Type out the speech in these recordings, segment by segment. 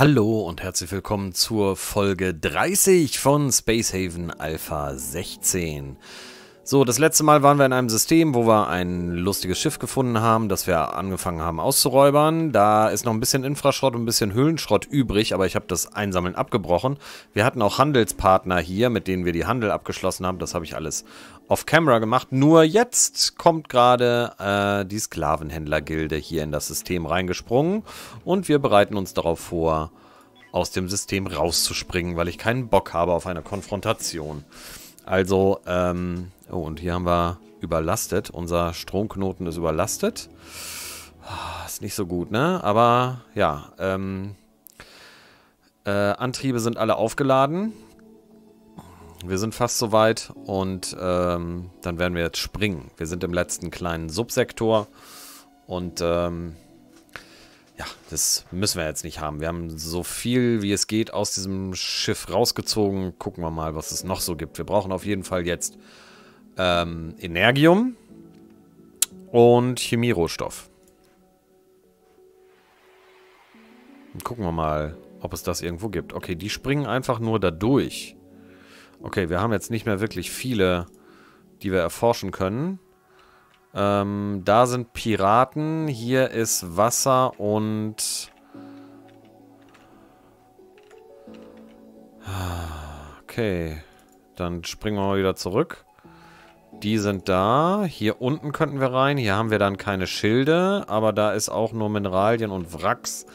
Hallo und herzlich willkommen zur Folge 30 von Space Haven Alpha 16. So, das letzte Mal waren wir in einem System, wo wir ein lustiges Schiff gefunden haben, das wir angefangen haben auszuräubern. Da ist noch ein bisschen Infraschrott und ein bisschen Höhlenschrott übrig, aber ich habe das Einsammeln abgebrochen. Wir hatten auch Handelspartner hier, mit denen wir die Handel abgeschlossen haben. Das habe ich alles off-camera gemacht. Nur jetzt kommt gerade äh, die Sklavenhändlergilde hier in das System reingesprungen und wir bereiten uns darauf vor, aus dem System rauszuspringen, weil ich keinen Bock habe auf eine Konfrontation. Also, ähm, Oh, und hier haben wir überlastet. Unser Stromknoten ist überlastet. Ah, ist nicht so gut, ne? Aber ja, ähm, äh, Antriebe sind alle aufgeladen. Wir sind fast soweit und ähm, dann werden wir jetzt springen. Wir sind im letzten kleinen Subsektor und ähm, ja, das müssen wir jetzt nicht haben. Wir haben so viel wie es geht aus diesem Schiff rausgezogen. Gucken wir mal, was es noch so gibt. Wir brauchen auf jeden Fall jetzt ähm, Energium und Chemierohstoff. Dann gucken wir mal, ob es das irgendwo gibt. Okay, die springen einfach nur da durch. Okay, wir haben jetzt nicht mehr wirklich viele, die wir erforschen können. Ähm, da sind Piraten. Hier ist Wasser und... Ah, okay, dann springen wir mal wieder zurück. Die sind da. Hier unten könnten wir rein. Hier haben wir dann keine Schilde, aber da ist auch nur Mineralien und Wracks.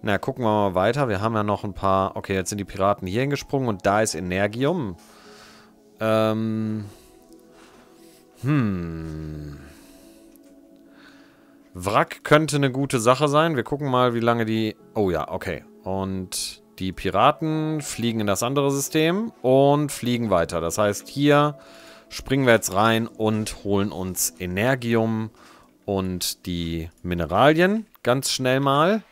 Na, gucken wir mal weiter. Wir haben ja noch ein paar... Okay, jetzt sind die Piraten hier hingesprungen und da ist Energium. Ähm... Hm... Wrack könnte eine gute Sache sein. Wir gucken mal, wie lange die... Oh ja, okay. Und die Piraten fliegen in das andere System und fliegen weiter. Das heißt, hier springen wir jetzt rein und holen uns Energium und die Mineralien ganz schnell mal.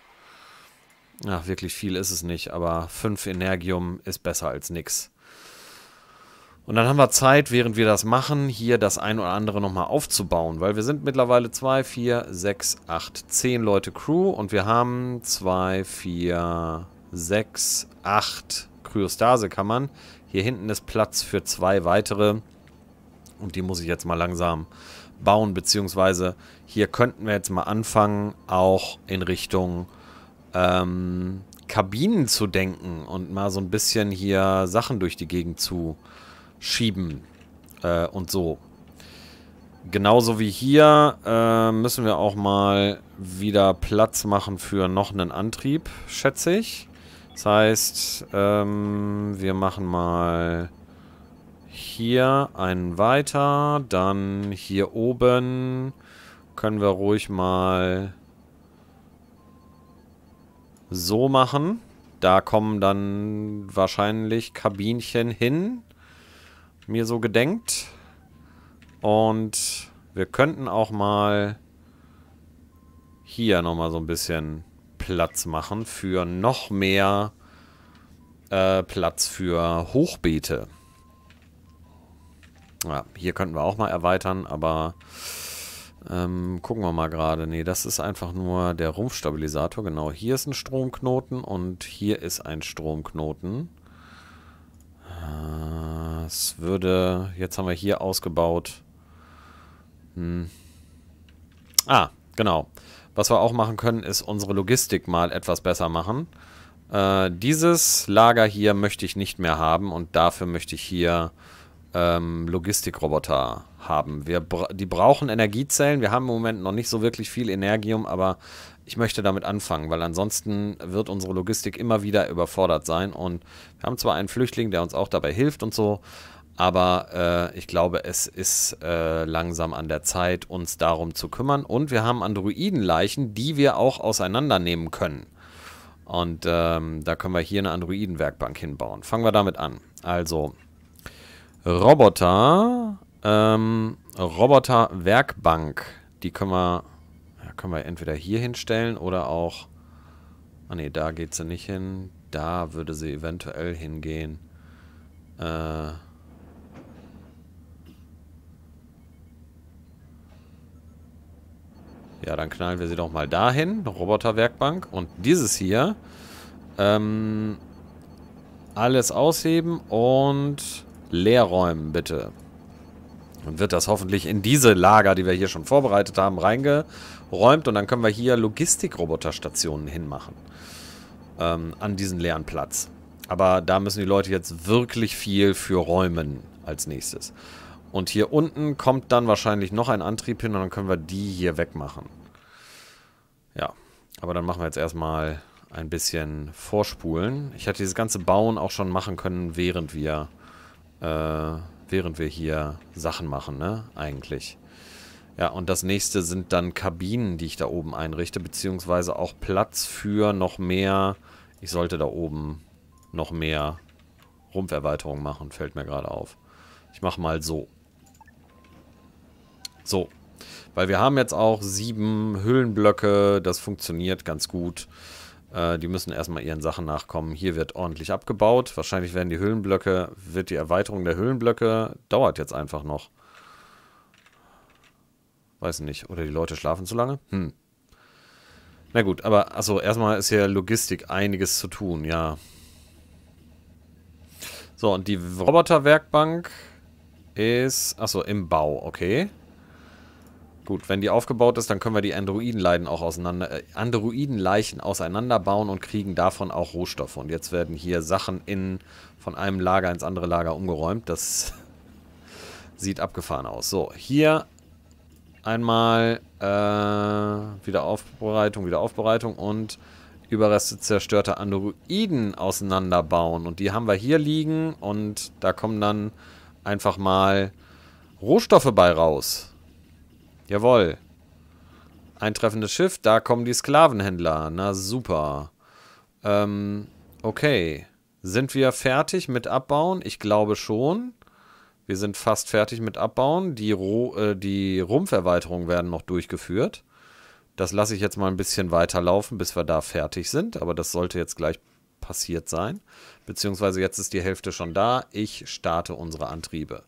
Ach, wirklich viel ist es nicht, aber 5 Energium ist besser als nix. Und dann haben wir Zeit, während wir das machen, hier das ein oder andere nochmal aufzubauen, weil wir sind mittlerweile 2, 4, 6, 8, 10 Leute Crew und wir haben 2, 4, 6, 8 Kryostase-Kammern. Hier hinten ist Platz für zwei weitere. Und die muss ich jetzt mal langsam bauen, beziehungsweise hier könnten wir jetzt mal anfangen, auch in Richtung ähm, Kabinen zu denken und mal so ein bisschen hier Sachen durch die Gegend zu schieben äh, und so. Genauso wie hier äh, müssen wir auch mal wieder Platz machen für noch einen Antrieb, schätze ich. Das heißt, ähm, wir machen mal hier einen weiter. Dann hier oben können wir ruhig mal so machen. Da kommen dann wahrscheinlich Kabinchen hin. Mir so gedenkt. Und wir könnten auch mal hier nochmal so ein bisschen Platz machen für noch mehr äh, Platz für Hochbeete. Ja, hier könnten wir auch mal erweitern, aber ähm, gucken wir mal gerade. Ne, das ist einfach nur der Rumpfstabilisator. Genau, hier ist ein Stromknoten und hier ist ein Stromknoten. Äh, es würde... Jetzt haben wir hier ausgebaut. Hm. Ah, genau. Was wir auch machen können, ist unsere Logistik mal etwas besser machen. Äh, dieses Lager hier möchte ich nicht mehr haben und dafür möchte ich hier ähm, Logistikroboter haben. Wir bra die brauchen Energiezellen. Wir haben im Moment noch nicht so wirklich viel Energium, aber ich möchte damit anfangen, weil ansonsten wird unsere Logistik immer wieder überfordert sein. Und wir haben zwar einen Flüchtling, der uns auch dabei hilft und so, aber äh, ich glaube, es ist äh, langsam an der Zeit, uns darum zu kümmern. Und wir haben Androidenleichen, die wir auch auseinandernehmen können. Und ähm, da können wir hier eine Androidenwerkbank hinbauen. Fangen wir damit an. Also, Roboter. Ähm, Roboter-Werkbank. Die können wir, können wir entweder hier hinstellen oder auch... Ah ne, da geht sie nicht hin. Da würde sie eventuell hingehen. Äh... Ja, dann knallen wir sie doch mal dahin. Roboterwerkbank. Und dieses hier. Ähm, alles ausheben und leerräumen, bitte. Und wird das hoffentlich in diese Lager, die wir hier schon vorbereitet haben, reingeräumt. Und dann können wir hier Logistikroboterstationen hinmachen. Ähm, an diesen leeren Platz. Aber da müssen die Leute jetzt wirklich viel für räumen als nächstes. Und hier unten kommt dann wahrscheinlich noch ein Antrieb hin und dann können wir die hier wegmachen. Ja, aber dann machen wir jetzt erstmal ein bisschen Vorspulen. Ich hätte dieses ganze Bauen auch schon machen können, während wir äh, während wir hier Sachen machen, ne? Eigentlich. Ja, und das nächste sind dann Kabinen, die ich da oben einrichte, beziehungsweise auch Platz für noch mehr. Ich sollte da oben noch mehr Rumpferweiterung machen, fällt mir gerade auf. Ich mache mal so. So. Weil wir haben jetzt auch sieben Hüllenblöcke, das funktioniert ganz gut. Äh, die müssen erstmal ihren Sachen nachkommen. Hier wird ordentlich abgebaut. Wahrscheinlich werden die Höhlenblöcke, wird die Erweiterung der Höhlenblöcke, dauert jetzt einfach noch. Weiß nicht. Oder die Leute schlafen zu lange? Hm. Na gut, aber also erstmal ist hier Logistik einiges zu tun, ja. So, und die Roboterwerkbank ist, achso, im Bau, okay. Gut, wenn die aufgebaut ist, dann können wir die Androidenleichen auch auseinander, äh, Androidenleichen auseinanderbauen und kriegen davon auch Rohstoffe. Und jetzt werden hier Sachen in, von einem Lager ins andere Lager umgeräumt. Das sieht abgefahren aus. So, hier einmal äh, wieder Aufbereitung, wieder Aufbereitung und Überreste zerstörter Androiden auseinanderbauen. Und die haben wir hier liegen und da kommen dann einfach mal Rohstoffe bei raus. Jawohl. Eintreffendes Schiff, da kommen die Sklavenhändler. Na super. Ähm, okay. Sind wir fertig mit Abbauen? Ich glaube schon. Wir sind fast fertig mit Abbauen. Die, äh, die Rumpferweiterungen werden noch durchgeführt. Das lasse ich jetzt mal ein bisschen weiterlaufen, bis wir da fertig sind. Aber das sollte jetzt gleich passiert sein. Beziehungsweise jetzt ist die Hälfte schon da. Ich starte unsere Antriebe.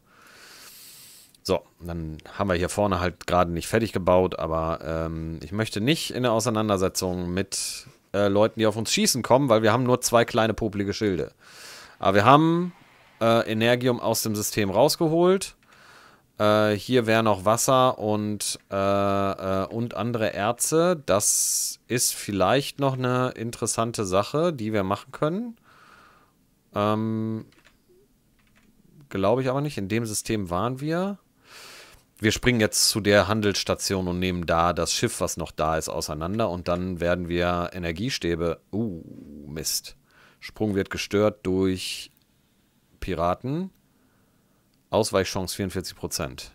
So, dann haben wir hier vorne halt gerade nicht fertig gebaut, aber ähm, ich möchte nicht in eine Auseinandersetzung mit äh, Leuten, die auf uns schießen, kommen, weil wir haben nur zwei kleine popelige Schilde. Aber wir haben äh, Energium aus dem System rausgeholt. Äh, hier wäre noch Wasser und, äh, äh, und andere Erze. Das ist vielleicht noch eine interessante Sache, die wir machen können. Ähm, Glaube ich aber nicht. In dem System waren wir wir springen jetzt zu der Handelsstation und nehmen da das Schiff, was noch da ist, auseinander und dann werden wir Energiestäbe. Uh, Mist. Sprung wird gestört durch Piraten. Ausweichchance 44%.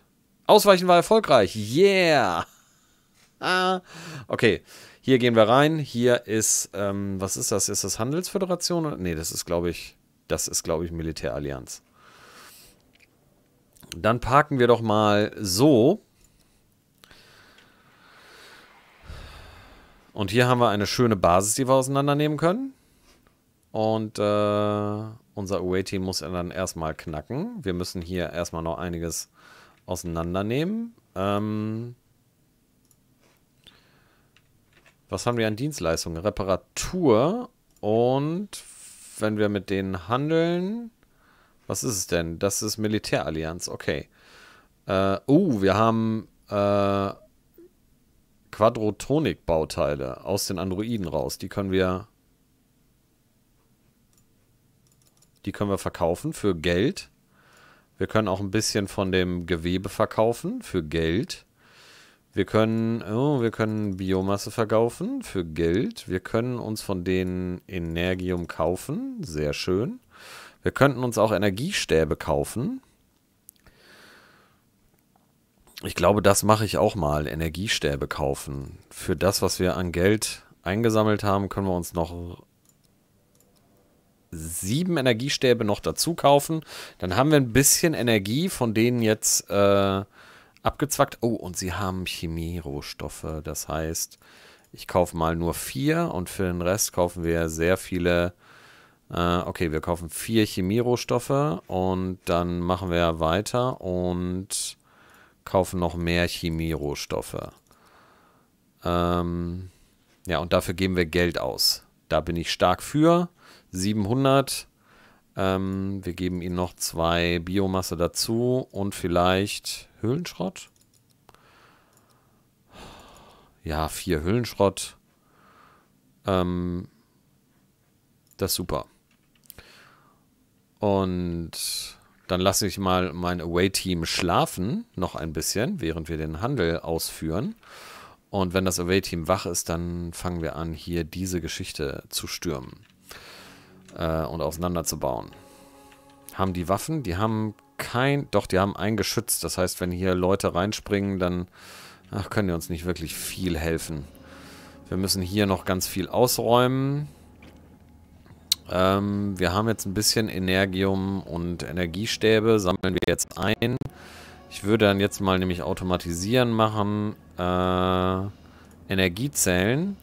Ausweichen war erfolgreich. Yeah! Ah. Okay, hier gehen wir rein. Hier ist, ähm, was ist das? Ist das Handelsföderation? Nee, das ist, glaube ich, das ist, glaube ich, Militärallianz. Dann parken wir doch mal so. Und hier haben wir eine schöne Basis, die wir auseinandernehmen können. Und äh, unser UA-Team muss dann erstmal knacken. Wir müssen hier erstmal noch einiges auseinandernehmen. Ähm, was haben wir an Dienstleistungen? Reparatur und wenn wir mit denen handeln, was ist es denn? Das ist Militärallianz, okay. Äh, oh, wir haben äh, Quadrotonik-Bauteile aus den Androiden raus. Die können wir... Die können wir verkaufen für Geld. Wir können auch ein bisschen von dem Gewebe verkaufen für Geld. Wir können, oh, wir können Biomasse verkaufen für Geld. Wir können uns von denen Energium kaufen. Sehr schön. Wir könnten uns auch Energiestäbe kaufen. Ich glaube, das mache ich auch mal. Energiestäbe kaufen. Für das, was wir an Geld eingesammelt haben, können wir uns noch sieben Energiestäbe noch dazu kaufen. Dann haben wir ein bisschen Energie, von denen jetzt äh, abgezwackt. Oh, und sie haben Chemierohstoffe. Das heißt, ich kaufe mal nur vier und für den Rest kaufen wir sehr viele äh, okay, wir kaufen vier Chemierohstoffe und dann machen wir weiter und kaufen noch mehr Chemierohstoffe. Ähm, ja, und dafür geben wir Geld aus. Da bin ich stark für. 700. Ähm, wir geben ihnen noch zwei Biomasse dazu und vielleicht Höhlenschrott? Ja, vier Höhlenschrott. Ähm, das ist super. Und dann lasse ich mal mein Away-Team schlafen, noch ein bisschen, während wir den Handel ausführen. Und wenn das Away-Team wach ist, dann fangen wir an, hier diese Geschichte zu stürmen äh, und auseinanderzubauen. Haben die Waffen? Die haben kein... Doch, die haben ein Geschütz. Das heißt, wenn hier Leute reinspringen, dann ach, können die uns nicht wirklich viel helfen. Wir müssen hier noch ganz viel ausräumen. Ähm, wir haben jetzt ein bisschen Energium und Energiestäbe, sammeln wir jetzt ein. Ich würde dann jetzt mal nämlich automatisieren machen, äh, Energiezellen.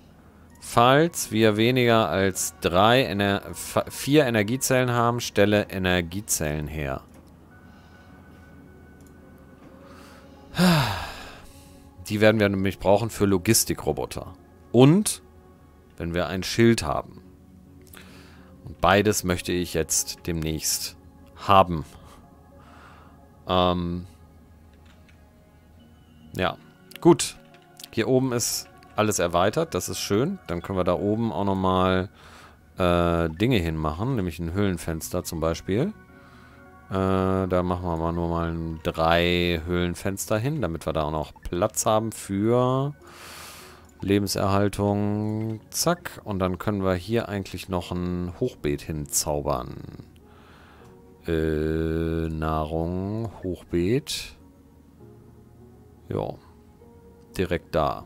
Falls wir weniger als drei Ener vier Energiezellen haben, stelle Energiezellen her. Die werden wir nämlich brauchen für Logistikroboter. Und wenn wir ein Schild haben. Und beides möchte ich jetzt demnächst haben. Ähm ja, gut. Hier oben ist alles erweitert, das ist schön. Dann können wir da oben auch nochmal äh, Dinge hinmachen, nämlich ein Höhlenfenster zum Beispiel. Äh, da machen wir mal nur mal drei Höhlenfenster hin, damit wir da auch noch Platz haben für... Lebenserhaltung, zack. Und dann können wir hier eigentlich noch ein Hochbeet hinzaubern. Äh, Nahrung, Hochbeet. Ja, direkt da.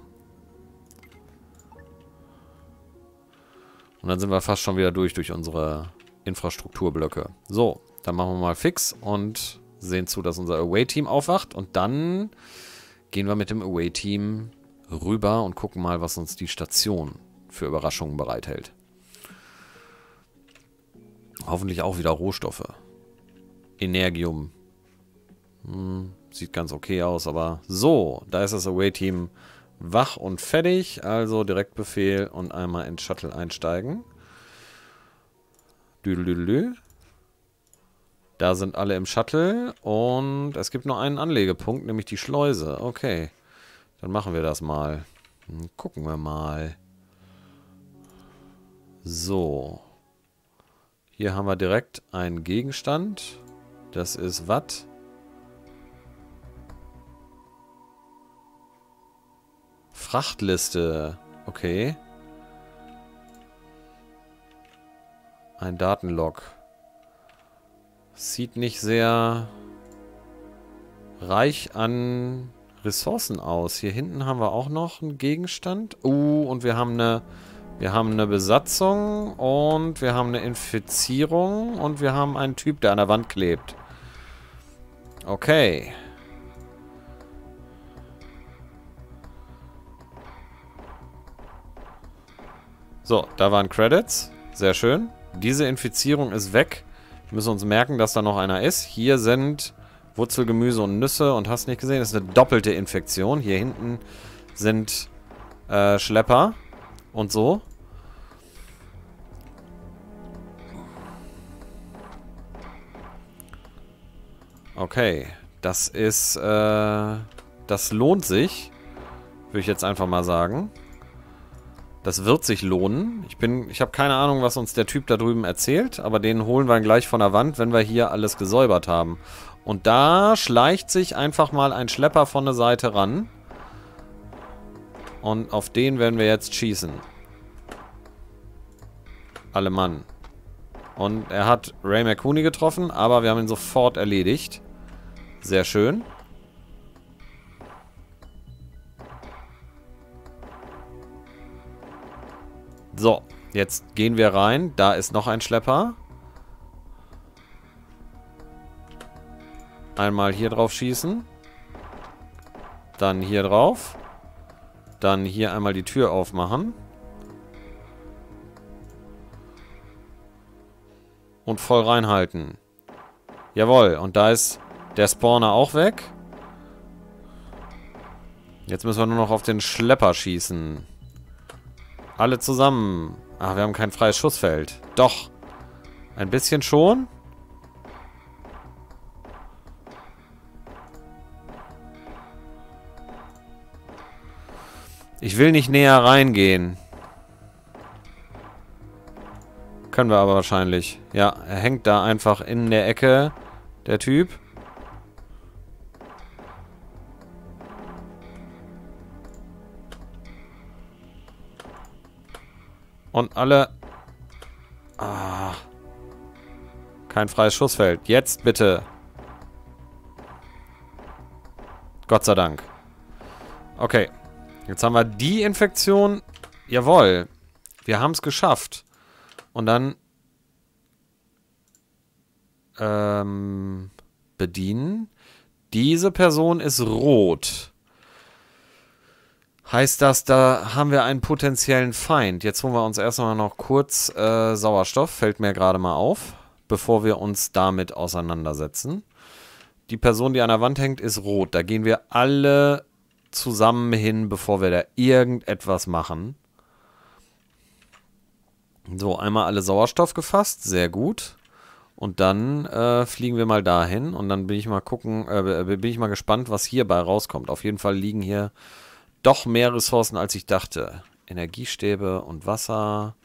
Und dann sind wir fast schon wieder durch, durch unsere Infrastrukturblöcke. So, dann machen wir mal fix und sehen zu, dass unser Away-Team aufwacht. Und dann gehen wir mit dem Away-Team rüber und gucken mal, was uns die Station für Überraschungen bereithält. Hoffentlich auch wieder Rohstoffe. Energium. Hm, sieht ganz okay aus, aber so, da ist das Away-Team wach und fertig. Also Direktbefehl und einmal ins Shuttle einsteigen. Düdelüdelü. Da sind alle im Shuttle und es gibt nur einen Anlegepunkt, nämlich die Schleuse. Okay. Dann machen wir das mal. Hm, gucken wir mal. So. Hier haben wir direkt einen Gegenstand. Das ist Watt. Frachtliste. Okay. Ein Datenlog. Sieht nicht sehr reich an Ressourcen aus. Hier hinten haben wir auch noch einen Gegenstand. Uh, und wir haben eine... Wir haben eine Besatzung und wir haben eine Infizierung und wir haben einen Typ, der an der Wand klebt. Okay. So, da waren Credits. Sehr schön. Diese Infizierung ist weg. Wir müssen uns merken, dass da noch einer ist. Hier sind Wurzelgemüse und Nüsse und hast nicht gesehen. Das ist eine doppelte Infektion. Hier hinten sind äh, Schlepper und so. Okay, das ist, äh, das lohnt sich, würde ich jetzt einfach mal sagen. Das wird sich lohnen. Ich bin, ich habe keine Ahnung, was uns der Typ da drüben erzählt, aber den holen wir gleich von der Wand, wenn wir hier alles gesäubert haben. Und da schleicht sich einfach mal ein Schlepper von der Seite ran. Und auf den werden wir jetzt schießen. Alle Mann. Und er hat Ray McCooney getroffen, aber wir haben ihn sofort erledigt. Sehr schön. So, jetzt gehen wir rein. Da ist noch ein Schlepper. Einmal hier drauf schießen. Dann hier drauf. Dann hier einmal die Tür aufmachen. Und voll reinhalten. Jawohl, und da ist der Spawner auch weg. Jetzt müssen wir nur noch auf den Schlepper schießen. Alle zusammen. Ach, wir haben kein freies Schussfeld. Doch. Ein bisschen schon. Ich will nicht näher reingehen. Können wir aber wahrscheinlich. Ja, er hängt da einfach in der Ecke, der Typ. Und alle... Ah. Kein freies Schussfeld. Jetzt bitte. Gott sei Dank. Okay. Jetzt haben wir die Infektion. Jawohl. Wir haben es geschafft. Und dann... Ähm, bedienen. Diese Person ist rot. Heißt das, da haben wir einen potenziellen Feind. Jetzt holen wir uns erstmal noch kurz äh, Sauerstoff. Fällt mir gerade mal auf. Bevor wir uns damit auseinandersetzen. Die Person, die an der Wand hängt, ist rot. Da gehen wir alle zusammen hin, bevor wir da irgendetwas machen. So, einmal alle Sauerstoff gefasst, sehr gut. Und dann äh, fliegen wir mal dahin und dann bin ich mal gucken, äh, bin ich mal gespannt, was hierbei rauskommt. Auf jeden Fall liegen hier doch mehr Ressourcen, als ich dachte. Energiestäbe und Wasser.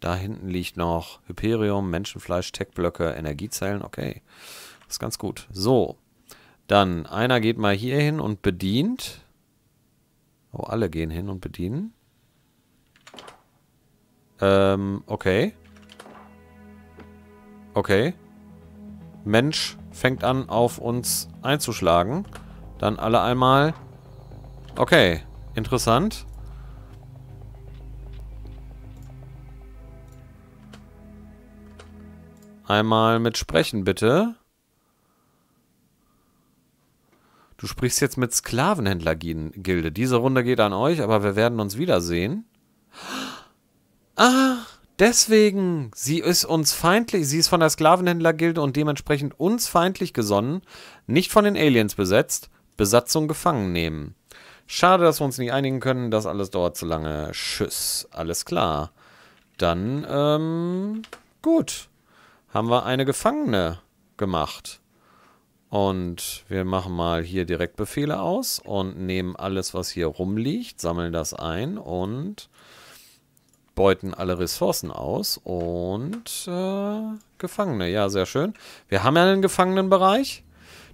Da hinten liegt noch Hyperium, Menschenfleisch, Techblöcke, Energiezellen. Okay, das ist ganz gut. So, dann einer geht mal hier hin und bedient. Oh, alle gehen hin und bedienen. Ähm, okay. Okay. Mensch fängt an, auf uns einzuschlagen. Dann alle einmal. Okay, interessant. Einmal mit sprechen, bitte. Du sprichst jetzt mit Sklavenhändlergilde. Diese Runde geht an euch, aber wir werden uns wiedersehen. Ah, deswegen. Sie ist uns feindlich. Sie ist von der Sklavenhändlergilde und dementsprechend uns feindlich gesonnen. Nicht von den Aliens besetzt. Besatzung gefangen nehmen. Schade, dass wir uns nicht einigen können. Das alles dauert zu lange. Tschüss. Alles klar. Dann, ähm, gut. Haben wir eine Gefangene gemacht. Und wir machen mal hier Direktbefehle aus und nehmen alles, was hier rumliegt, sammeln das ein und beuten alle Ressourcen aus und äh, Gefangene. Ja, sehr schön. Wir haben ja einen Gefangenenbereich.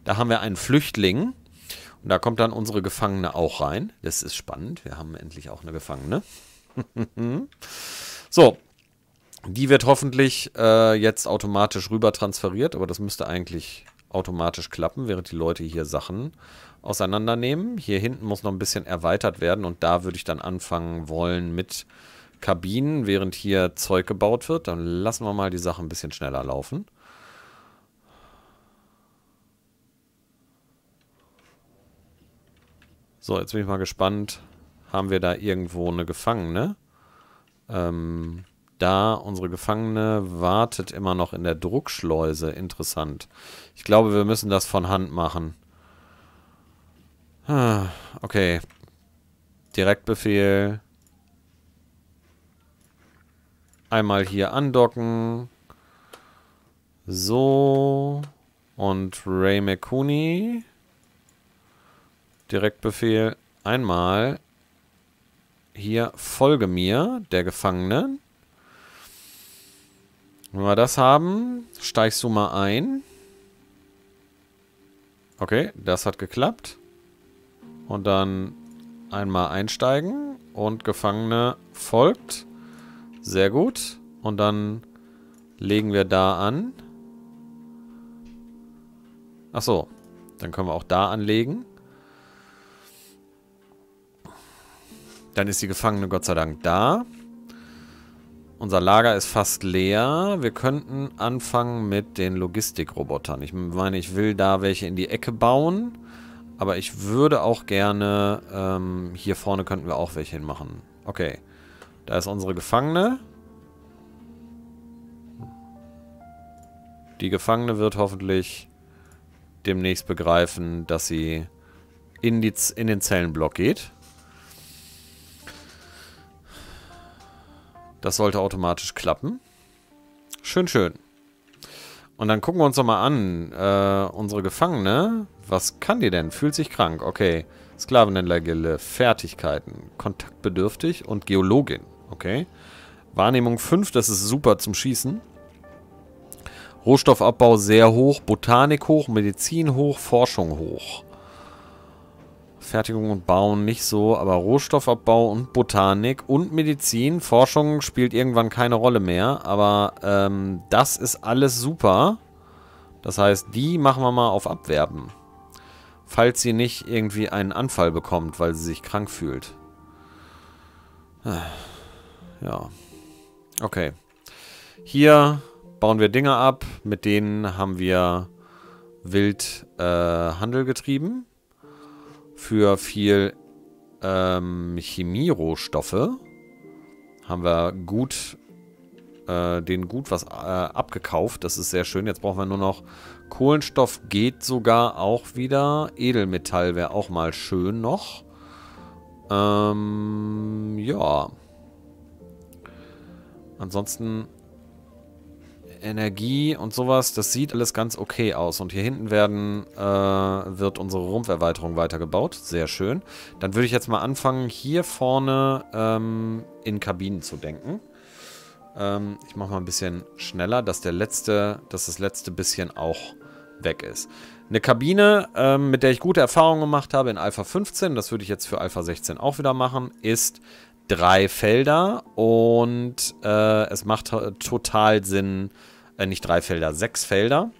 Da haben wir einen Flüchtling. Und da kommt dann unsere Gefangene auch rein. Das ist spannend. Wir haben endlich auch eine Gefangene. so. Die wird hoffentlich äh, jetzt automatisch rüber transferiert, aber das müsste eigentlich automatisch klappen, während die Leute hier Sachen auseinandernehmen. Hier hinten muss noch ein bisschen erweitert werden und da würde ich dann anfangen wollen mit Kabinen, während hier Zeug gebaut wird. Dann lassen wir mal die Sache ein bisschen schneller laufen. So, jetzt bin ich mal gespannt. Haben wir da irgendwo eine Gefangene? Ähm, da unsere Gefangene wartet immer noch in der Druckschleuse. Interessant. Ich glaube, wir müssen das von Hand machen. Ah, okay. Direktbefehl. Einmal hier andocken. So. Und Ray McCooney. Direktbefehl. Einmal. Hier folge mir, der Gefangenen. Wenn wir das haben, steigst du mal ein. Okay, das hat geklappt. Und dann einmal einsteigen und Gefangene folgt. Sehr gut. Und dann legen wir da an. Ach so, dann können wir auch da anlegen. Dann ist die Gefangene Gott sei Dank da. Unser Lager ist fast leer. Wir könnten anfangen mit den Logistikrobotern. Ich meine, ich will da welche in die Ecke bauen. Aber ich würde auch gerne... Ähm, hier vorne könnten wir auch welche hinmachen. Okay. Da ist unsere Gefangene. Die Gefangene wird hoffentlich demnächst begreifen, dass sie in, die, in den Zellenblock geht. Das sollte automatisch klappen. Schön, schön. Und dann gucken wir uns nochmal an. Äh, unsere Gefangene. Was kann die denn? Fühlt sich krank. Okay. Sklavenhändlergille. Fertigkeiten. Kontaktbedürftig und Geologin. Okay. Wahrnehmung 5. Das ist super zum Schießen. Rohstoffabbau sehr hoch. Botanik hoch. Medizin hoch. Forschung hoch. Fertigung und Bauen nicht so, aber Rohstoffabbau und Botanik und Medizin, Forschung spielt irgendwann keine Rolle mehr, aber ähm, das ist alles super. Das heißt, die machen wir mal auf Abwerben. Falls sie nicht irgendwie einen Anfall bekommt, weil sie sich krank fühlt. Äh, ja. Okay. Hier bauen wir Dinge ab, mit denen haben wir wild äh, Handel getrieben für viel ähm, Chemierohstoffe haben wir gut äh, den gut was äh, abgekauft. Das ist sehr schön. Jetzt brauchen wir nur noch Kohlenstoff geht sogar auch wieder. Edelmetall wäre auch mal schön noch. Ähm, ja. Ansonsten Energie und sowas, das sieht alles ganz okay aus. Und hier hinten werden, äh, wird unsere Rumpferweiterung weitergebaut. Sehr schön. Dann würde ich jetzt mal anfangen, hier vorne ähm, in Kabinen zu denken. Ähm, ich mache mal ein bisschen schneller, dass, der letzte, dass das letzte bisschen auch weg ist. Eine Kabine, ähm, mit der ich gute Erfahrungen gemacht habe in Alpha 15, das würde ich jetzt für Alpha 16 auch wieder machen, ist drei Felder und äh, es macht total Sinn, äh, nicht drei Felder, sechs Felder.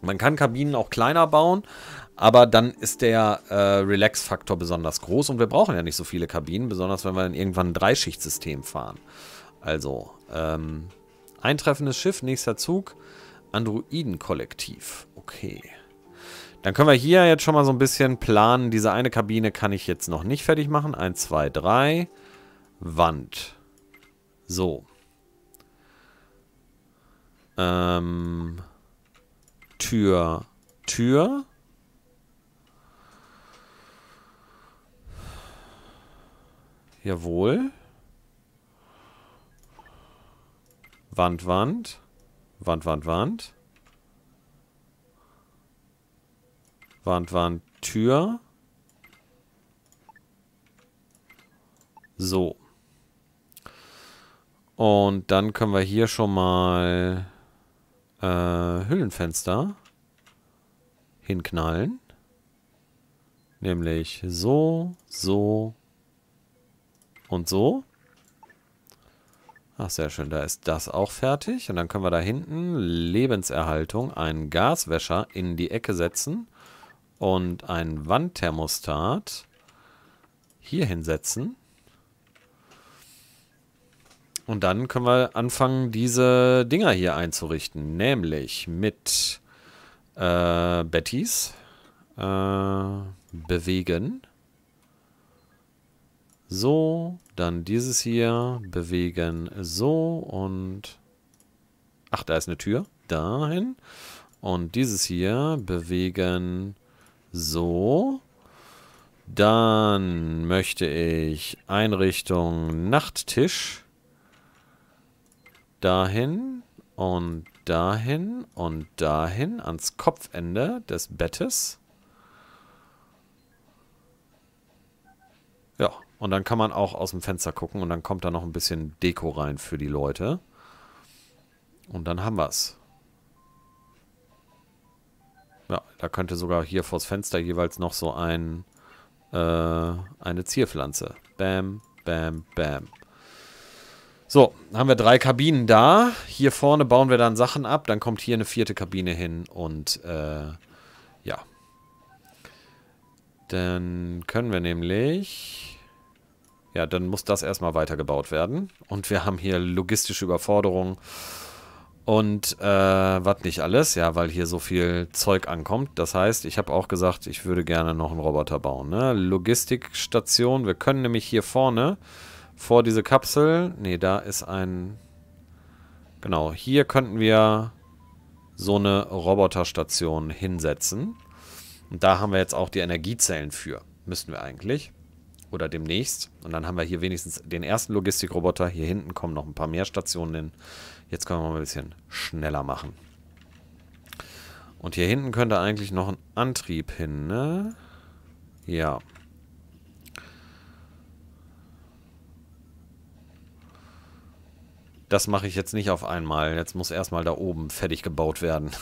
Man kann Kabinen auch kleiner bauen, aber dann ist der äh, Relax-Faktor besonders groß und wir brauchen ja nicht so viele Kabinen, besonders wenn wir dann irgendwann ein Dreischichtsystem fahren. Also, ähm, eintreffendes Schiff, nächster Zug, Androiden-Kollektiv. Okay. Dann können wir hier jetzt schon mal so ein bisschen planen. Diese eine Kabine kann ich jetzt noch nicht fertig machen. 1, 2, 3. Wand. So. Ähm, Tür, Tür. Jawohl. Wand, Wand. Wand, Wand, Wand. Wand, Wand, Tür. So. Und dann können wir hier schon mal äh, Hüllenfenster hinknallen. Nämlich so, so und so. Ach, sehr schön. Da ist das auch fertig. Und dann können wir da hinten Lebenserhaltung, einen Gaswäscher in die Ecke setzen und ein Wandthermostat hier hinsetzen. Und dann können wir anfangen, diese Dinger hier einzurichten. Nämlich mit äh, Bettys äh, bewegen. So, dann dieses hier bewegen so und... Ach, da ist eine Tür. Dahin. Und dieses hier bewegen so. Dann möchte ich Einrichtung Nachttisch dahin und dahin und dahin ans Kopfende des Bettes. Ja, und dann kann man auch aus dem Fenster gucken und dann kommt da noch ein bisschen Deko rein für die Leute. Und dann haben wir es. Ja, da könnte sogar hier vors Fenster jeweils noch so ein, äh, eine Zierpflanze. Bam, bam, bam. So, haben wir drei Kabinen da. Hier vorne bauen wir dann Sachen ab. Dann kommt hier eine vierte Kabine hin und äh, ja. Dann können wir nämlich... Ja, dann muss das erstmal weitergebaut werden. Und wir haben hier logistische Überforderungen und äh, was nicht alles. Ja, weil hier so viel Zeug ankommt. Das heißt, ich habe auch gesagt, ich würde gerne noch einen Roboter bauen. Ne? Logistikstation. Wir können nämlich hier vorne vor diese Kapsel. Ne, da ist ein... Genau, hier könnten wir so eine Roboterstation hinsetzen. Und da haben wir jetzt auch die Energiezellen für. Müssten wir eigentlich. Oder demnächst. Und dann haben wir hier wenigstens den ersten Logistikroboter. Hier hinten kommen noch ein paar mehr Stationen hin. Jetzt können wir mal ein bisschen schneller machen. Und hier hinten könnte eigentlich noch ein Antrieb hin, ne? Ja. das mache ich jetzt nicht auf einmal. Jetzt muss erstmal da oben fertig gebaut werden.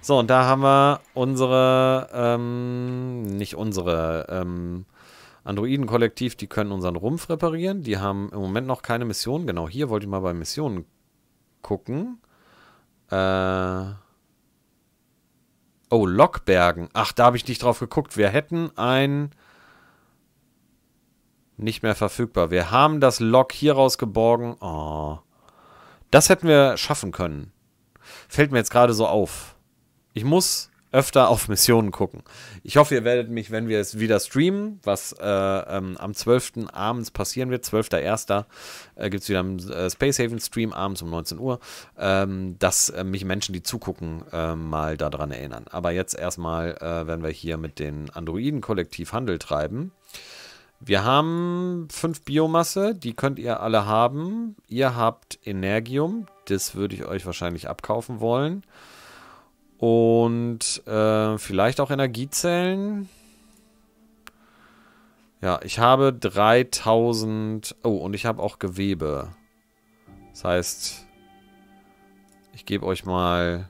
So, und da haben wir unsere, ähm, nicht unsere, ähm, Androiden-Kollektiv, die können unseren Rumpf reparieren. Die haben im Moment noch keine Mission. Genau, hier wollte ich mal bei Missionen gucken. Äh, oh, Lockbergen. Ach, da habe ich nicht drauf geguckt. Wir hätten ein nicht mehr verfügbar. Wir haben das Log hier rausgeborgen. Oh. Das hätten wir schaffen können. Fällt mir jetzt gerade so auf. Ich muss öfter auf Missionen gucken. Ich hoffe, ihr werdet mich, wenn wir es wieder streamen, was äh, ähm, am 12. abends passieren wird, 12.01. Äh, gibt es wieder einen äh, Space Haven Stream abends um 19 Uhr, ähm, dass äh, mich Menschen, die zugucken, äh, mal daran erinnern. Aber jetzt erstmal äh, werden wir hier mit den Androiden-Kollektiv Handel treiben. Wir haben fünf Biomasse, die könnt ihr alle haben. Ihr habt Energium, das würde ich euch wahrscheinlich abkaufen wollen. Und äh, vielleicht auch Energiezellen. Ja, ich habe 3000... Oh, und ich habe auch Gewebe. Das heißt, ich gebe euch mal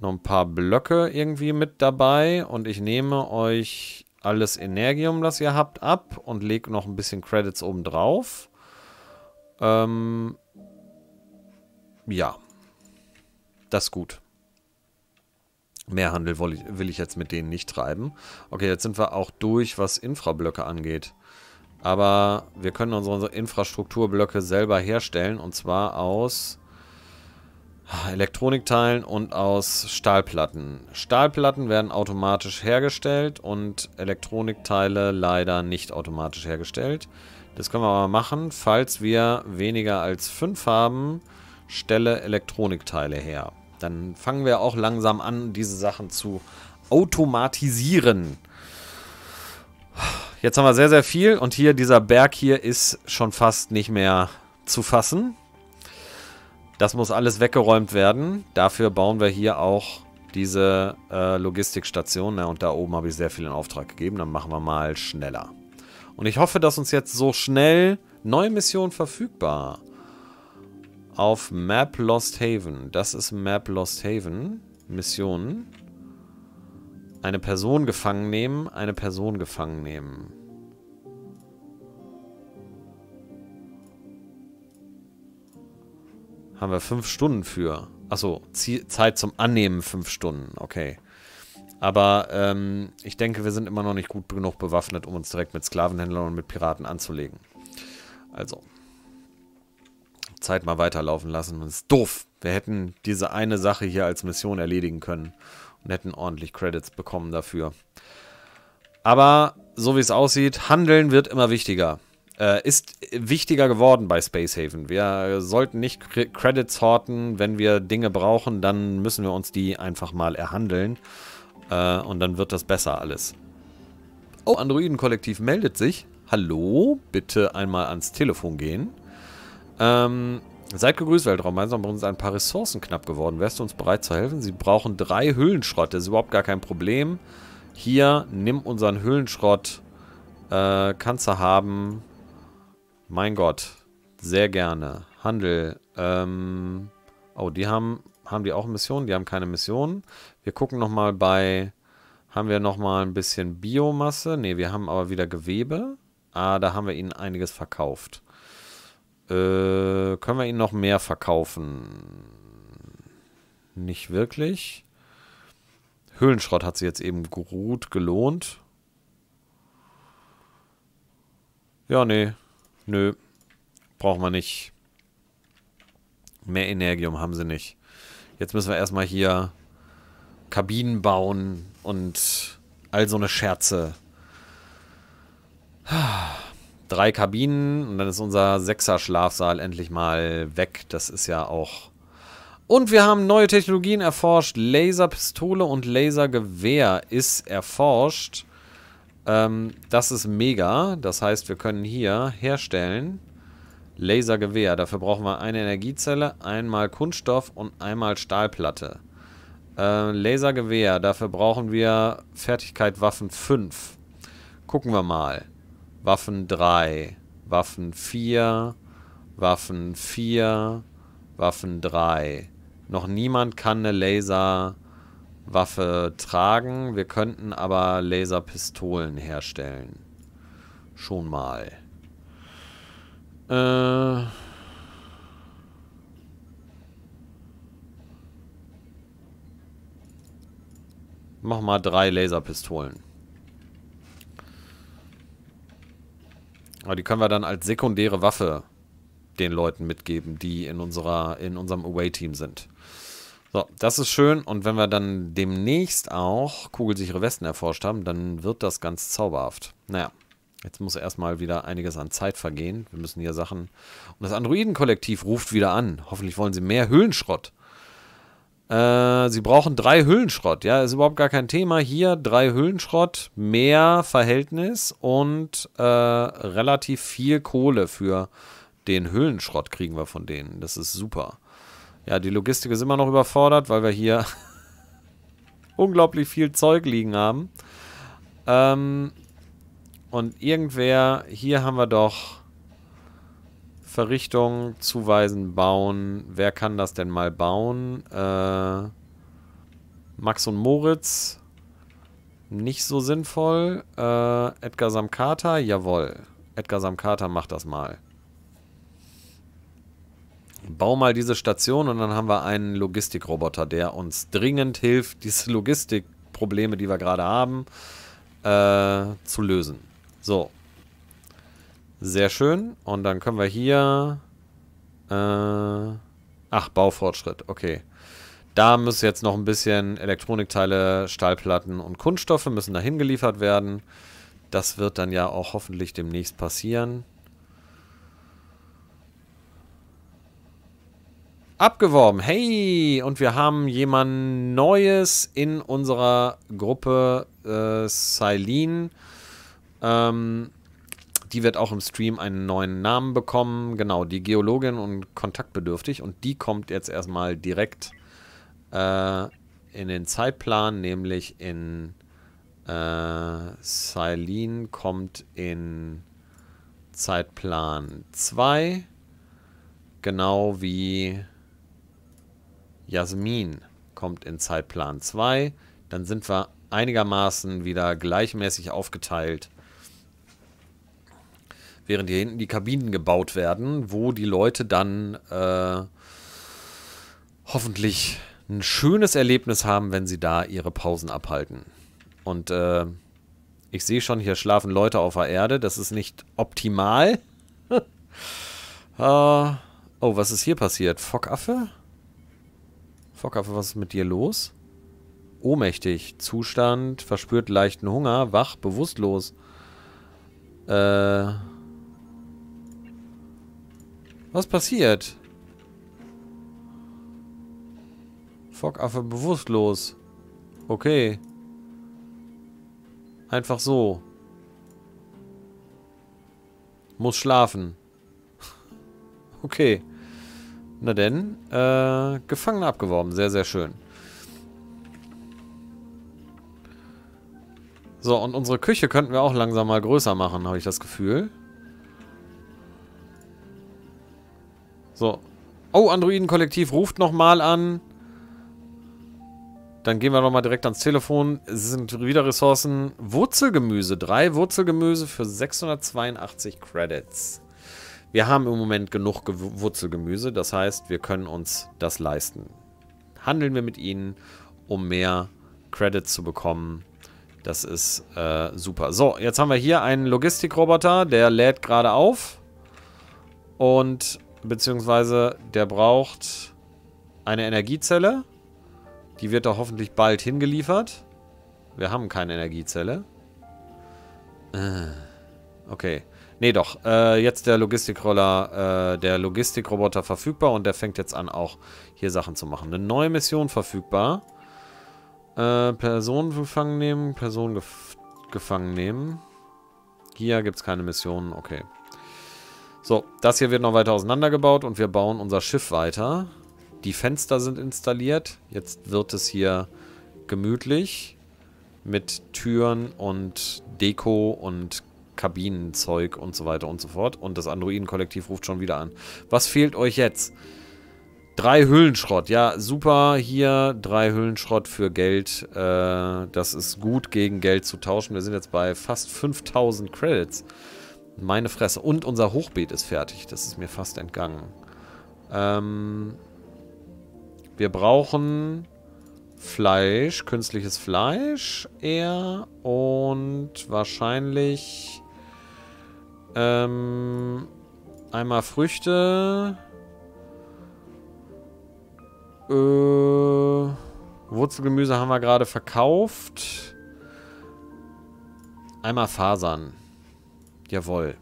noch ein paar Blöcke irgendwie mit dabei und ich nehme euch alles Energium, das ihr habt, ab und lege noch ein bisschen Credits oben drauf. Ähm, ja, das ist gut. Mehr Handel will ich jetzt mit denen nicht treiben. Okay, jetzt sind wir auch durch, was Infrablöcke angeht. Aber wir können unsere Infrastrukturblöcke selber herstellen und zwar aus Ah, Elektronikteilen und aus Stahlplatten. Stahlplatten werden automatisch hergestellt und Elektronikteile leider nicht automatisch hergestellt. Das können wir aber machen. Falls wir weniger als 5 haben, stelle Elektronikteile her. Dann fangen wir auch langsam an, diese Sachen zu automatisieren. Jetzt haben wir sehr, sehr viel und hier dieser Berg hier ist schon fast nicht mehr zu fassen. Das muss alles weggeräumt werden. Dafür bauen wir hier auch diese äh, Logistikstation. Na, und da oben habe ich sehr viel in Auftrag gegeben. Dann machen wir mal schneller. Und ich hoffe, dass uns jetzt so schnell neue Missionen verfügbar. Auf Map Lost Haven. Das ist Map Lost Haven. Missionen. Eine Person gefangen nehmen, eine Person gefangen nehmen. Haben wir fünf Stunden für. Achso, Zeit zum Annehmen fünf Stunden, okay. Aber ähm, ich denke, wir sind immer noch nicht gut genug bewaffnet, um uns direkt mit Sklavenhändlern und mit Piraten anzulegen. Also, Zeit mal weiterlaufen lassen. Das ist doof. Wir hätten diese eine Sache hier als Mission erledigen können und hätten ordentlich Credits bekommen dafür. Aber so wie es aussieht, Handeln wird immer wichtiger äh, ist wichtiger geworden bei Space Haven. Wir sollten nicht Credits horten. Wenn wir Dinge brauchen, dann müssen wir uns die einfach mal erhandeln. Äh, und dann wird das besser alles. Oh, Androiden-Kollektiv meldet sich. Hallo, bitte einmal ans Telefon gehen. Ähm, Seid gegrüßt, Weltraum. Meinsam sind ein paar Ressourcen knapp geworden. Wärst du uns bereit zu helfen? Sie brauchen drei Hüllenschrott. Das ist überhaupt gar kein Problem. Hier, nimm unseren Hüllenschrott. Äh, kannst du haben. Mein Gott. Sehr gerne. Handel. Ähm, oh, die haben, haben die auch Missionen? Die haben keine Missionen. Wir gucken nochmal bei... Haben wir nochmal ein bisschen Biomasse? Ne, wir haben aber wieder Gewebe. Ah, da haben wir ihnen einiges verkauft. Äh, können wir ihnen noch mehr verkaufen? Nicht wirklich. Höhlenschrott hat sie jetzt eben gut gelohnt. Ja, nee. Nö. Brauchen wir nicht. Mehr Energium haben sie nicht. Jetzt müssen wir erstmal hier Kabinen bauen und all so eine Scherze. Drei Kabinen und dann ist unser Sechser-Schlafsaal endlich mal weg. Das ist ja auch... Und wir haben neue Technologien erforscht. Laserpistole und Lasergewehr ist erforscht. Ähm, das ist mega. Das heißt, wir können hier herstellen Lasergewehr. Dafür brauchen wir eine Energiezelle, einmal Kunststoff und einmal Stahlplatte. Äh, Lasergewehr. Dafür brauchen wir Fertigkeit Waffen 5. Gucken wir mal. Waffen 3, Waffen 4, Waffen 4, Waffen 3. Noch niemand kann eine Laser... Waffe tragen. Wir könnten aber Laserpistolen herstellen. Schon mal. Äh... Mach mal drei Laserpistolen. Aber die können wir dann als sekundäre Waffe den Leuten mitgeben, die in unserer in unserem Away-Team sind. So, das ist schön. Und wenn wir dann demnächst auch kugelsichere Westen erforscht haben, dann wird das ganz zauberhaft. Naja, jetzt muss erstmal wieder einiges an Zeit vergehen. Wir müssen hier Sachen... Und das Androidenkollektiv ruft wieder an. Hoffentlich wollen sie mehr Hüllenschrott. Äh, sie brauchen drei Hüllenschrott. Ja, ist überhaupt gar kein Thema. Hier drei Hüllenschrott, mehr Verhältnis und äh, relativ viel Kohle für den Hüllenschrott kriegen wir von denen. Das ist super. Ja, die Logistik ist immer noch überfordert, weil wir hier unglaublich viel Zeug liegen haben. Ähm, und irgendwer, hier haben wir doch Verrichtung, Zuweisen, Bauen. Wer kann das denn mal bauen? Äh, Max und Moritz. Nicht so sinnvoll. Äh, Edgar Samkata, jawohl. Edgar Samkata macht das mal bau mal diese Station und dann haben wir einen Logistikroboter, der uns dringend hilft, diese Logistikprobleme, die wir gerade haben, äh, zu lösen. So. Sehr schön. Und dann können wir hier... Äh, ach, Baufortschritt. Okay. Da müssen jetzt noch ein bisschen Elektronikteile, Stahlplatten und Kunststoffe müssen dahin geliefert werden. Das wird dann ja auch hoffentlich demnächst passieren. Abgeworben. Hey, und wir haben jemand Neues in unserer Gruppe, äh, Celine. Ähm, die wird auch im Stream einen neuen Namen bekommen. Genau, die Geologin und kontaktbedürftig. Und die kommt jetzt erstmal direkt äh, in den Zeitplan, nämlich in äh, Celine kommt in Zeitplan 2. Genau wie Jasmin kommt in Zeitplan 2. Dann sind wir einigermaßen wieder gleichmäßig aufgeteilt. Während hier hinten die Kabinen gebaut werden, wo die Leute dann äh, hoffentlich ein schönes Erlebnis haben, wenn sie da ihre Pausen abhalten. Und äh, ich sehe schon, hier schlafen Leute auf der Erde. Das ist nicht optimal. uh, oh, was ist hier passiert? Fockaffe? Fockaffe, was ist mit dir los? Ohnmächtig. Zustand, verspürt leichten Hunger, wach, bewusstlos. Äh. Was passiert? Fockaffe bewusstlos. Okay. Einfach so. Muss schlafen. Okay. Na denn, äh, Gefangene abgeworben. Sehr, sehr schön. So, und unsere Küche könnten wir auch langsam mal größer machen, habe ich das Gefühl. So. Oh, Androiden-Kollektiv ruft nochmal an. Dann gehen wir nochmal direkt ans Telefon. Es sind wieder Ressourcen. Wurzelgemüse. Drei Wurzelgemüse für 682 Credits. Wir haben im Moment genug Ge Wurzelgemüse, das heißt, wir können uns das leisten. Handeln wir mit ihnen, um mehr Credits zu bekommen. Das ist äh, super. So, jetzt haben wir hier einen Logistikroboter, der lädt gerade auf. Und, beziehungsweise, der braucht eine Energiezelle. Die wird doch hoffentlich bald hingeliefert. Wir haben keine Energiezelle. Äh, okay. Nee, doch. Äh, jetzt der Logistikroller, äh, der Logistikroboter verfügbar und der fängt jetzt an, auch hier Sachen zu machen. Eine neue Mission verfügbar. Äh, Personen gefangen nehmen, Personen gef gefangen nehmen. Hier gibt es keine Missionen, okay. So, das hier wird noch weiter auseinandergebaut und wir bauen unser Schiff weiter. Die Fenster sind installiert. Jetzt wird es hier gemütlich mit Türen und Deko und Kabinenzeug und so weiter und so fort. Und das Androiden-Kollektiv ruft schon wieder an. Was fehlt euch jetzt? Drei Hüllenschrott. Ja, super hier. Drei Hüllenschrott für Geld. Äh, das ist gut gegen Geld zu tauschen. Wir sind jetzt bei fast 5000 Credits. Meine Fresse. Und unser Hochbeet ist fertig. Das ist mir fast entgangen. Ähm, wir brauchen Fleisch, künstliches Fleisch eher und wahrscheinlich ähm, einmal Früchte. Äh, Wurzelgemüse haben wir gerade verkauft. Einmal Fasern. Jawohl.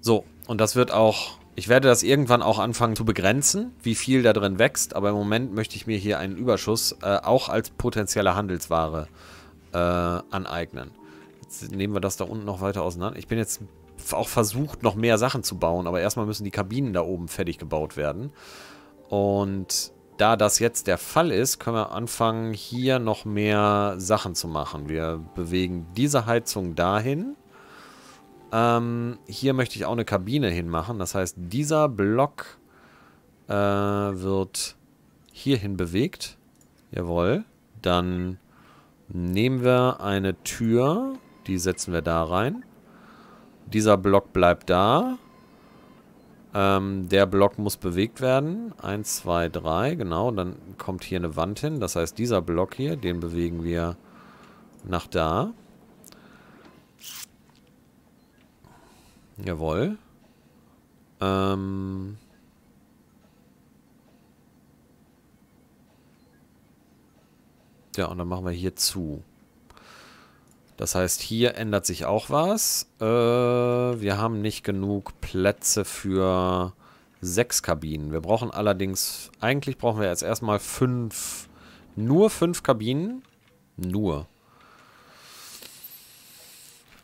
So, und das wird auch... Ich werde das irgendwann auch anfangen zu begrenzen, wie viel da drin wächst. Aber im Moment möchte ich mir hier einen Überschuss äh, auch als potenzielle Handelsware äh, aneignen nehmen wir das da unten noch weiter auseinander. Ich bin jetzt auch versucht, noch mehr Sachen zu bauen, aber erstmal müssen die Kabinen da oben fertig gebaut werden. Und da das jetzt der Fall ist, können wir anfangen, hier noch mehr Sachen zu machen. Wir bewegen diese Heizung dahin. Ähm, hier möchte ich auch eine Kabine hinmachen. Das heißt, dieser Block äh, wird hierhin bewegt. Jawohl. Dann nehmen wir eine Tür die setzen wir da rein. Dieser Block bleibt da. Ähm, der Block muss bewegt werden. 1, 2, 3, genau. Dann kommt hier eine Wand hin. Das heißt, dieser Block hier, den bewegen wir nach da. Jawohl. Ähm... Ja, und dann machen wir hier zu. Das heißt, hier ändert sich auch was. Äh, wir haben nicht genug Plätze für sechs Kabinen. Wir brauchen allerdings, eigentlich brauchen wir jetzt erstmal fünf, nur fünf Kabinen. Nur.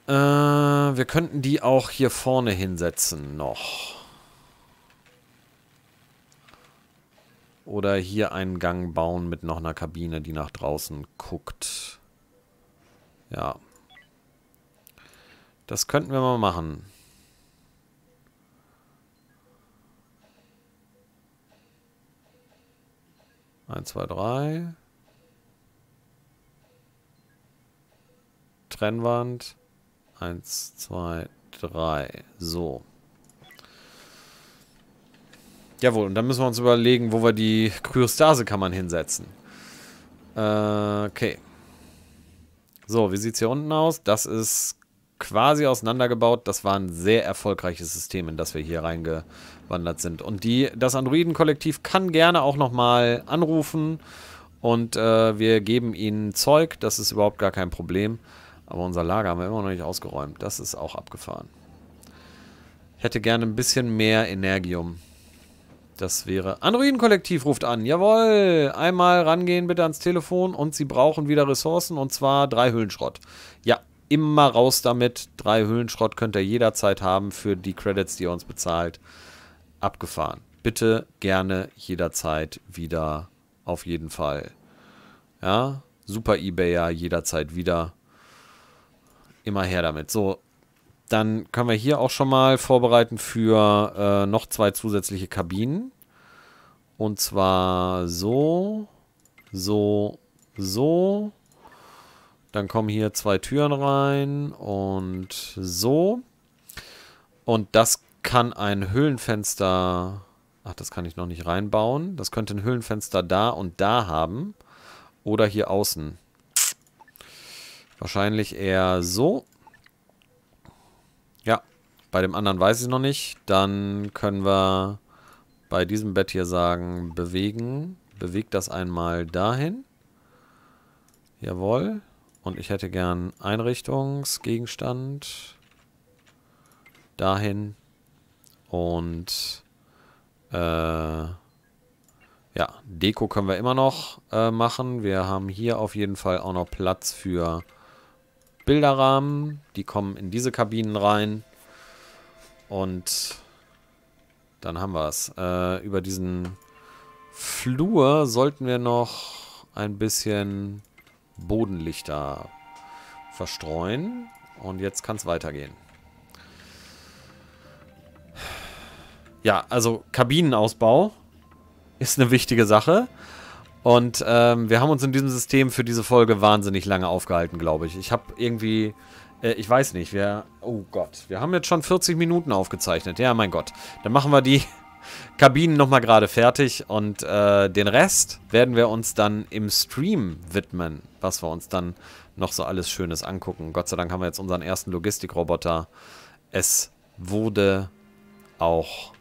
Äh, wir könnten die auch hier vorne hinsetzen noch. Oder hier einen Gang bauen mit noch einer Kabine, die nach draußen guckt. Ja. Das könnten wir mal machen. Eins, zwei, drei. Trennwand. Eins, zwei, drei. So. Jawohl, und dann müssen wir uns überlegen, wo wir die Kryostase-Kammern hinsetzen. Äh, okay. So, wie sieht es hier unten aus? Das ist quasi auseinandergebaut. Das war ein sehr erfolgreiches System, in das wir hier reingewandert sind. Und die, das Androiden-Kollektiv kann gerne auch nochmal anrufen und äh, wir geben ihnen Zeug. Das ist überhaupt gar kein Problem. Aber unser Lager haben wir immer noch nicht ausgeräumt. Das ist auch abgefahren. Ich hätte gerne ein bisschen mehr Energium. Das wäre... Androiden-Kollektiv ruft an. Jawohl. Einmal rangehen bitte ans Telefon und sie brauchen wieder Ressourcen und zwar drei Höhlenschrott. Ja, immer raus damit. Drei Höhlenschrott könnt ihr jederzeit haben für die Credits, die ihr uns bezahlt. Abgefahren. Bitte gerne jederzeit wieder. Auf jeden Fall. Ja, super Ebayer jederzeit wieder. Immer her damit. So, dann können wir hier auch schon mal vorbereiten für äh, noch zwei zusätzliche Kabinen. Und zwar so, so, so dann kommen hier zwei Türen rein und so. Und das kann ein Höhlenfenster... Ach, das kann ich noch nicht reinbauen. Das könnte ein Höhlenfenster da und da haben. Oder hier außen. Wahrscheinlich eher so. Ja, bei dem anderen weiß ich noch nicht. Dann können wir bei diesem Bett hier sagen, bewegen. Bewegt das einmal dahin. Jawohl. Und ich hätte gern Einrichtungsgegenstand. Dahin. Und äh, ja, Deko können wir immer noch äh, machen. Wir haben hier auf jeden Fall auch noch Platz für Bilderrahmen. Die kommen in diese Kabinen rein. Und dann haben wir es. Äh, über diesen Flur sollten wir noch ein bisschen Bodenlichter verstreuen. Und jetzt kann es weitergehen. Ja, also Kabinenausbau ist eine wichtige Sache. Und ähm, wir haben uns in diesem System für diese Folge wahnsinnig lange aufgehalten, glaube ich. Ich habe irgendwie... Äh, ich weiß nicht, wir... Oh Gott, wir haben jetzt schon 40 Minuten aufgezeichnet. Ja, mein Gott. Dann machen wir die Kabinen nochmal gerade fertig und äh, den Rest werden wir uns dann im Stream widmen, was wir uns dann noch so alles Schönes angucken. Gott sei Dank haben wir jetzt unseren ersten Logistikroboter. Es wurde auch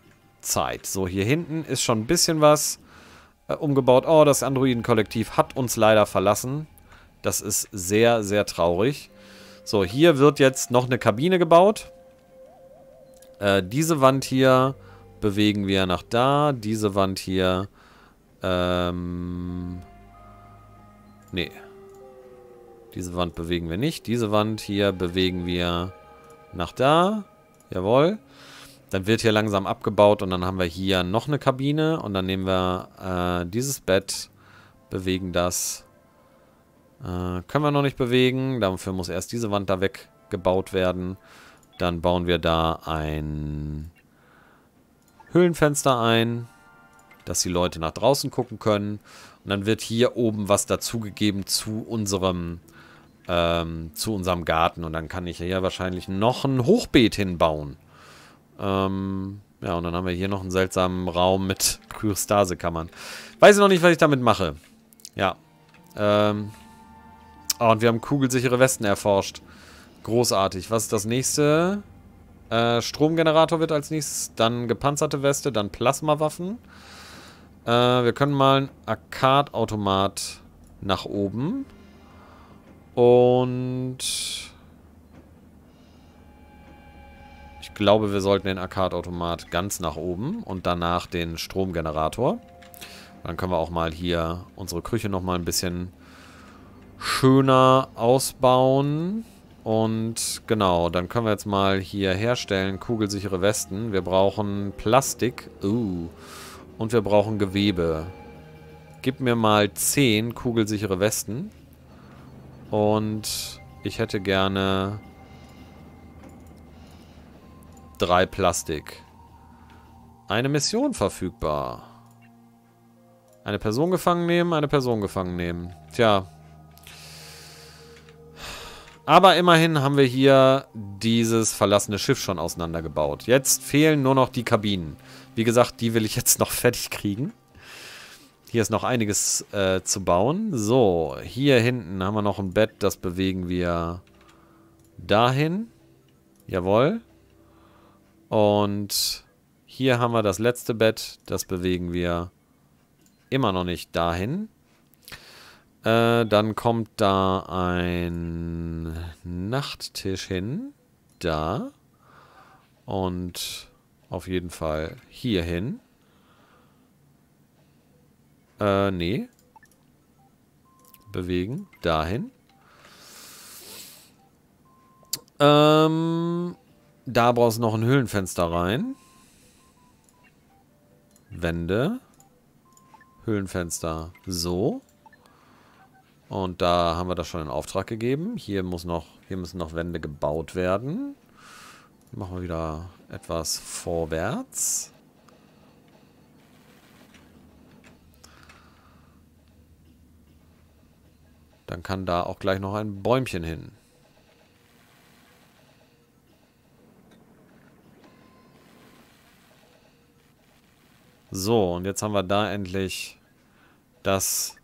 Zeit. So, hier hinten ist schon ein bisschen was äh, umgebaut. Oh, das Androiden-Kollektiv hat uns leider verlassen. Das ist sehr, sehr traurig. So, hier wird jetzt noch eine Kabine gebaut. Äh, diese Wand hier bewegen wir nach da. Diese Wand hier. Ähm. Nee. Diese Wand bewegen wir nicht. Diese Wand hier bewegen wir nach da. Jawohl. Dann wird hier langsam abgebaut und dann haben wir hier noch eine Kabine. Und dann nehmen wir äh, dieses Bett, bewegen das. Äh, können wir noch nicht bewegen. Dafür muss erst diese Wand da weggebaut werden. Dann bauen wir da ein Höhlenfenster ein, dass die Leute nach draußen gucken können. Und dann wird hier oben was dazugegeben zu unserem, ähm, zu unserem Garten. Und dann kann ich hier wahrscheinlich noch ein Hochbeet hinbauen. Ähm, ja, und dann haben wir hier noch einen seltsamen Raum mit Kryostasekammern. Weiß ich noch nicht, was ich damit mache. Ja. Ähm. Oh, und wir haben kugelsichere Westen erforscht. Großartig. Was ist das nächste? Äh, Stromgenerator wird als nächstes, dann gepanzerte Weste, dann Plasmawaffen. Äh, wir können mal einen Arcade-Automat nach oben. Und... Ich glaube, wir sollten den Arcade-Automat ganz nach oben und danach den Stromgenerator. Dann können wir auch mal hier unsere Küche nochmal ein bisschen schöner ausbauen. Und genau, dann können wir jetzt mal hier herstellen kugelsichere Westen. Wir brauchen Plastik. Uh. Und wir brauchen Gewebe. Gib mir mal 10 kugelsichere Westen. Und ich hätte gerne 3 Plastik. Eine Mission verfügbar. Eine Person gefangen nehmen, eine Person gefangen nehmen. Tja, aber immerhin haben wir hier dieses verlassene Schiff schon auseinandergebaut. Jetzt fehlen nur noch die Kabinen. Wie gesagt, die will ich jetzt noch fertig kriegen. Hier ist noch einiges äh, zu bauen. So, hier hinten haben wir noch ein Bett. Das bewegen wir dahin. Jawohl. Und hier haben wir das letzte Bett. Das bewegen wir immer noch nicht dahin. Äh, dann kommt da ein Nachttisch hin. Da. Und auf jeden Fall hier hin. Äh, nee. Bewegen. Dahin. Ähm, da brauchst du noch ein Höhlenfenster rein. Wände. Höhlenfenster. So. Und da haben wir das schon in Auftrag gegeben. Hier, muss noch, hier müssen noch Wände gebaut werden. Machen wir wieder etwas vorwärts. Dann kann da auch gleich noch ein Bäumchen hin. So, und jetzt haben wir da endlich das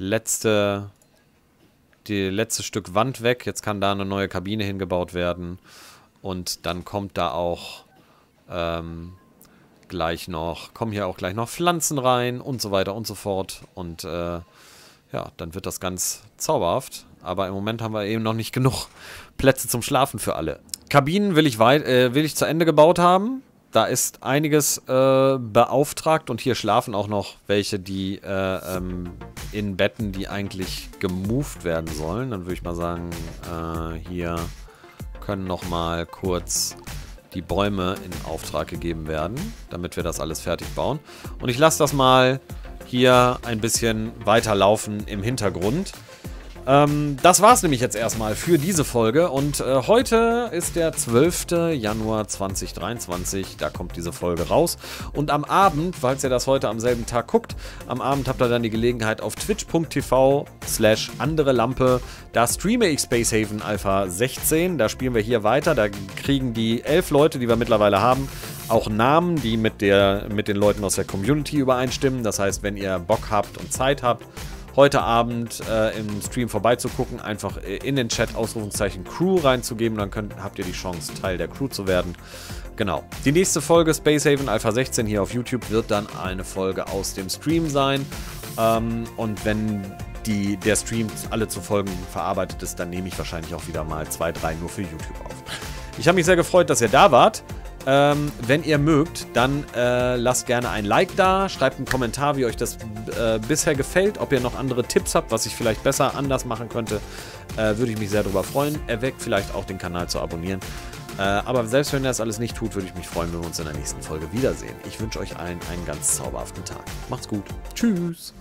letzte, die letzte Stück Wand weg. Jetzt kann da eine neue Kabine hingebaut werden. Und dann kommt da auch ähm, gleich noch, kommen hier auch gleich noch Pflanzen rein und so weiter und so fort. Und äh, ja, dann wird das ganz zauberhaft. Aber im Moment haben wir eben noch nicht genug Plätze zum Schlafen für alle. Kabinen will ich, weit, äh, will ich zu Ende gebaut haben da ist einiges äh, beauftragt und hier schlafen auch noch welche, die äh, ähm, in Betten, die eigentlich gemoved werden sollen. Dann würde ich mal sagen, äh, hier können nochmal kurz die Bäume in Auftrag gegeben werden, damit wir das alles fertig bauen. Und ich lasse das mal hier ein bisschen weiterlaufen im Hintergrund. Ähm, das war's nämlich jetzt erstmal für diese Folge und äh, heute ist der 12. Januar 2023, da kommt diese Folge raus und am Abend, falls ihr das heute am selben Tag guckt, am Abend habt ihr dann die Gelegenheit auf twitch.tv slash andere Lampe, da streame ich Spacehaven Alpha 16, da spielen wir hier weiter, da kriegen die elf Leute, die wir mittlerweile haben, auch Namen, die mit, der, mit den Leuten aus der Community übereinstimmen, das heißt, wenn ihr Bock habt und Zeit habt, heute Abend äh, im Stream vorbeizugucken. Einfach äh, in den Chat Ausrufungszeichen Crew reinzugeben, dann könnt, habt ihr die Chance, Teil der Crew zu werden. Genau. Die nächste Folge Space Haven Alpha 16 hier auf YouTube wird dann eine Folge aus dem Stream sein. Ähm, und wenn die, der Stream alle zu Folgen verarbeitet ist, dann nehme ich wahrscheinlich auch wieder mal zwei, drei nur für YouTube auf. Ich habe mich sehr gefreut, dass ihr da wart. Ähm, wenn ihr mögt, dann äh, lasst gerne ein Like da, schreibt einen Kommentar, wie euch das äh, bisher gefällt, ob ihr noch andere Tipps habt, was ich vielleicht besser anders machen könnte. Äh, Würde ich mich sehr darüber freuen. Erweckt vielleicht auch den Kanal zu abonnieren. Äh, aber selbst wenn ihr das alles nicht tut, würde ich mich freuen, wenn wir uns in der nächsten Folge wiedersehen. Ich wünsche euch allen einen ganz zauberhaften Tag. Macht's gut. Tschüss.